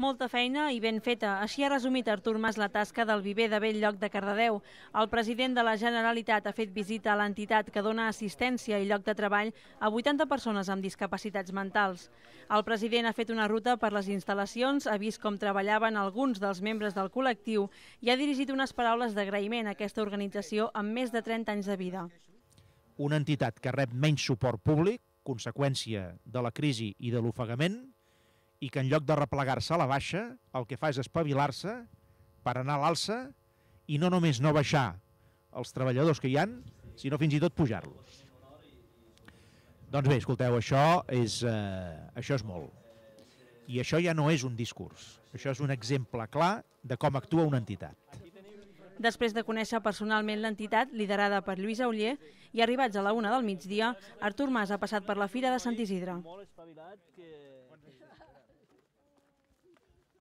Molta feina i ben feta. Així ha resumit Artur Mas la tasca del viver de lloc de Cardedeu. El president de la Generalitat ha fet visita a l'entitat que dona assistència i lloc de treball a 80 persones amb discapacitats mentals. El president ha fet una ruta per les instal·lacions, ha vist com treballaven alguns dels membres del col·lectiu i ha dirigit unes paraules d'agraïment a aquesta organització amb més de 30 anys de vida. Una entitat que rep menys suport públic, conseqüència de la crisi i de l'ofegament, i que en lloc de replegar-se a la baixa, el que fa és espavilar-se per anar a l'alça i no només no baixar els treballadors que hi han, sinó fins i tot pujar-los. Doncs bé, escolteu, això és, eh, això és molt. I això ja no és un discurs, això és un exemple clar de com actua una entitat. Després de conèixer personalment l'entitat, liderada per Lluís Auller, i arribats a la una del migdia, Artur Mas ha passat per la Fira de Sant Isidre. Molt espavilat que...